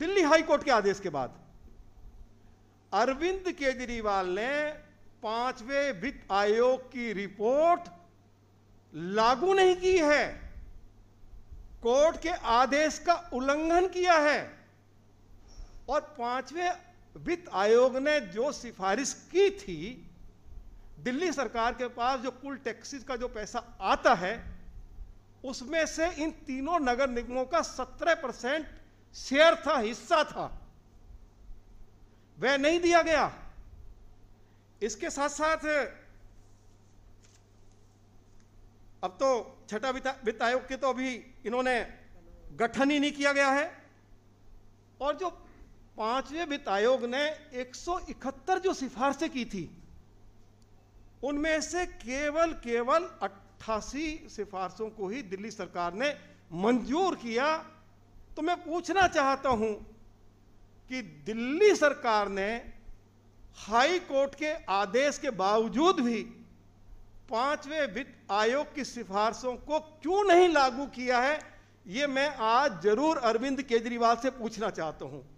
Delhi high court के आदेश के बाद अरविंद केजरीवाल ने पांचवे वित्त आयोग की रिपोर्ट लागू नहीं की है कोर्ट के आदेश का उल्लंघन किया है और पांचवे वित्त आयोग ने जो सिफारिश की थी दिल्ली सरकार के पास जो कुल टैक्सी का जो पैसा आता है उसमें से इन तीनों नगर निगमों का 17 परसेंट शेयर था हिस्सा था वह नहीं दिया गया इसके साथ साथ अब तो छठा वित्त आयोग के तो अभी इन्होंने गठन ही नहीं किया गया है और जो पांचवें वित्त आयोग ने 171 जो सिफारिशें की थी उनमें से केवल केवल अट्ठासी सिफारिशों को ही दिल्ली सरकार ने मंजूर किया तो मैं पूछना चाहता हूं कि दिल्ली सरकार ने हाई कोर्ट के आदेश के बावजूद भी पांचवें वित्त आयोग की सिफारिशों को क्यों नहीं लागू किया है ये मैं आज जरूर अरविंद केजरीवाल से पूछना चाहता हूं